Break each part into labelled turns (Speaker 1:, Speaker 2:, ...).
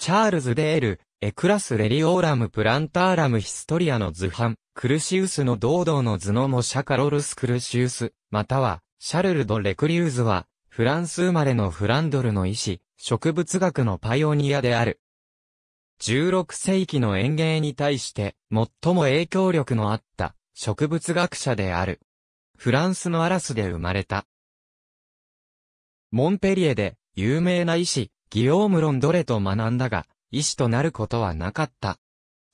Speaker 1: チャールズ・デール、エクラス・レリオーラム・プランターラム・ヒストリアの図版、クルシウスの堂々の頭脳モシャカロルス・クルシウス、または、シャルル・ド・レクリューズは、フランス生まれのフランドルの医師、植物学のパイオニアである。16世紀の園芸に対して、最も影響力のあった、植物学者である。フランスのアラスで生まれた。モンペリエで、有名な医師、ギオーム・ロンドレと学んだが、医師となることはなかった。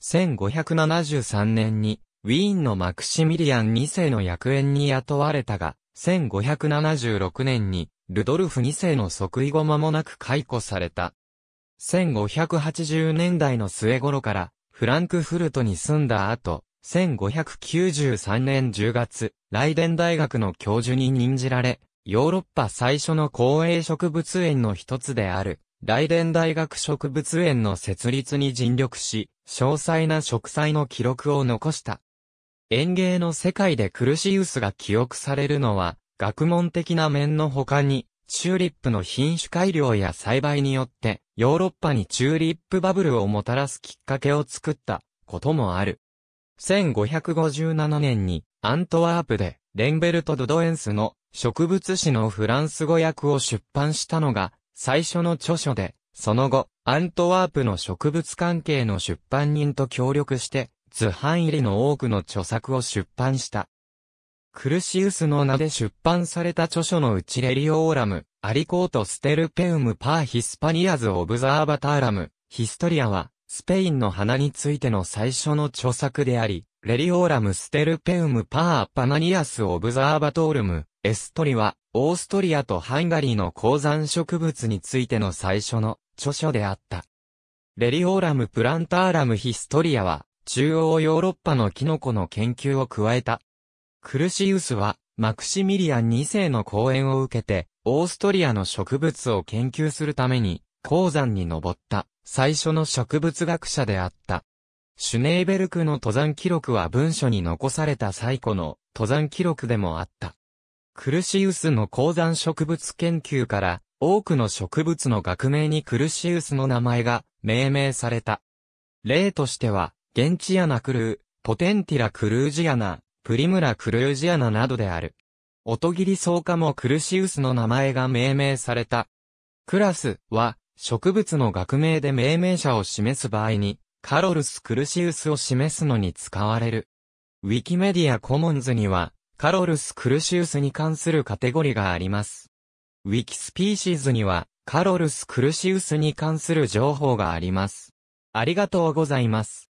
Speaker 1: 1573年に、ウィーンのマクシミリアン2世の役員に雇われたが、1576年に、ルドルフ2世の即位後間もなく解雇された。1580年代の末頃から、フランクフルトに住んだ後、1593年10月、ライデン大学の教授に任じられ、ヨーロッパ最初の公営植物園の一つである、デン大学植物園の設立に尽力し、詳細な植栽の記録を残した。園芸の世界でクルシウスが記憶されるのは、学問的な面の他に、チューリップの品種改良や栽培によって、ヨーロッパにチューリップバブルをもたらすきっかけを作ったこともある。1557年に、アントワープで、レンベルト・ドドエンスの植物誌のフランス語訳を出版したのが、最初の著書で、その後、アントワープの植物関係の出版人と協力して、図版入りの多くの著作を出版した。クルシウスの名で出版された著書のうちレリオーラム、アリコートステルペウムパーヒスパニアズオブザーバターラム、ヒストリアは、スペインの花についての最初の著作であり、レリオーラムステルペウムパーパナニアスオブザーバトールム、エストリは、オーストリアとハンガリーの鉱山植物についての最初の著書であった。レリオーラム・プランターラム・ヒストリアは、中央ヨーロッパのキノコの研究を加えた。クルシウスは、マクシミリアン2世の講演を受けて、オーストリアの植物を研究するために、鉱山に登った、最初の植物学者であった。シュネーベルクの登山記録は文書に残された最古の登山記録でもあった。クルシウスの鉱山植物研究から、多くの植物の学名にクルシウスの名前が命名された。例としては、ゲンチアナクルー、ポテンティラクルージアナ、プリムラクルージアナなどである。音切り草加もクルシウスの名前が命名された。クラスは、植物の学名で命名者を示す場合に、カロルス・クルシウスを示すのに使われる。ウィキメディア・コモンズには、カロルス・クルシウスに関するカテゴリがあります。ウィキスピーシーズには、カロルス・クルシウスに関する情報があります。ありがとうございます。